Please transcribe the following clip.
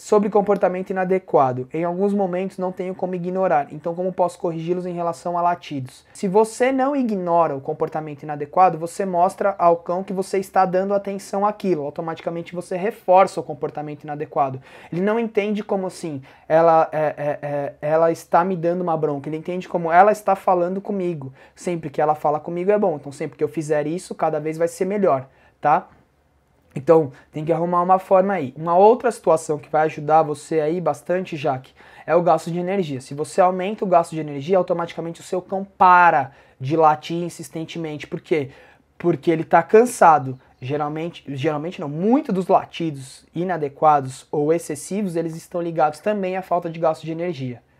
Sobre comportamento inadequado, em alguns momentos não tenho como ignorar, então como posso corrigi-los em relação a latidos? Se você não ignora o comportamento inadequado, você mostra ao cão que você está dando atenção àquilo, automaticamente você reforça o comportamento inadequado. Ele não entende como assim, ela, é, é, é, ela está me dando uma bronca, ele entende como ela está falando comigo. Sempre que ela fala comigo é bom, então sempre que eu fizer isso, cada vez vai ser melhor, tá? Então, tem que arrumar uma forma aí. Uma outra situação que vai ajudar você aí bastante, Jaque, é o gasto de energia. Se você aumenta o gasto de energia, automaticamente o seu cão para de latir insistentemente. Por quê? Porque ele está cansado. Geralmente, geralmente não, muitos dos latidos inadequados ou excessivos, eles estão ligados também à falta de gasto de energia.